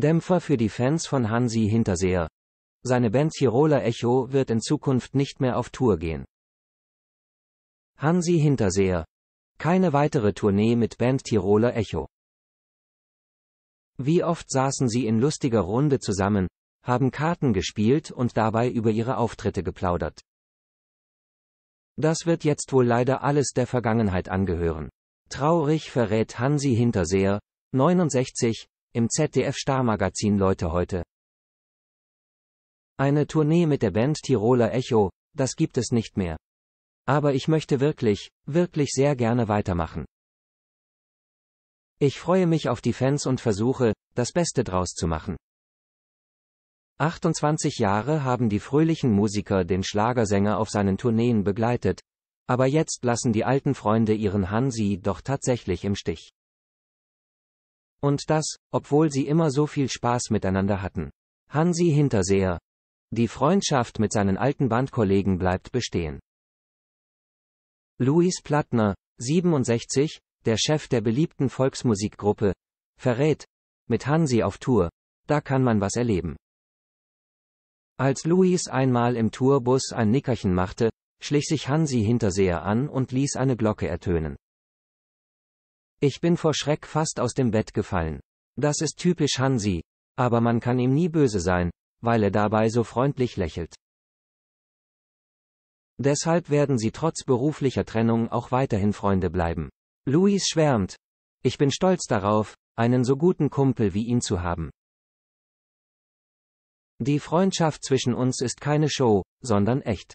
Dämpfer für die Fans von Hansi Hinterseher. Seine Band Tiroler Echo wird in Zukunft nicht mehr auf Tour gehen. Hansi Hinterseher. Keine weitere Tournee mit Band Tiroler Echo. Wie oft saßen sie in lustiger Runde zusammen, haben Karten gespielt und dabei über ihre Auftritte geplaudert. Das wird jetzt wohl leider alles der Vergangenheit angehören. Traurig verrät Hansi Hinterseher, 69, im zdf Star-Magazin Leute heute. Eine Tournee mit der Band Tiroler Echo, das gibt es nicht mehr. Aber ich möchte wirklich, wirklich sehr gerne weitermachen. Ich freue mich auf die Fans und versuche, das Beste draus zu machen. 28 Jahre haben die fröhlichen Musiker den Schlagersänger auf seinen Tourneen begleitet, aber jetzt lassen die alten Freunde ihren Hansi doch tatsächlich im Stich. Und das, obwohl sie immer so viel Spaß miteinander hatten. Hansi Hinterseher. Die Freundschaft mit seinen alten Bandkollegen bleibt bestehen. Luis Plattner, 67, der Chef der beliebten Volksmusikgruppe, verrät, mit Hansi auf Tour, da kann man was erleben. Als Luis einmal im Tourbus ein Nickerchen machte, schlich sich Hansi Hinterseher an und ließ eine Glocke ertönen. Ich bin vor Schreck fast aus dem Bett gefallen. Das ist typisch Hansi. Aber man kann ihm nie böse sein, weil er dabei so freundlich lächelt. Deshalb werden sie trotz beruflicher Trennung auch weiterhin Freunde bleiben. Luis schwärmt. Ich bin stolz darauf, einen so guten Kumpel wie ihn zu haben. Die Freundschaft zwischen uns ist keine Show, sondern echt.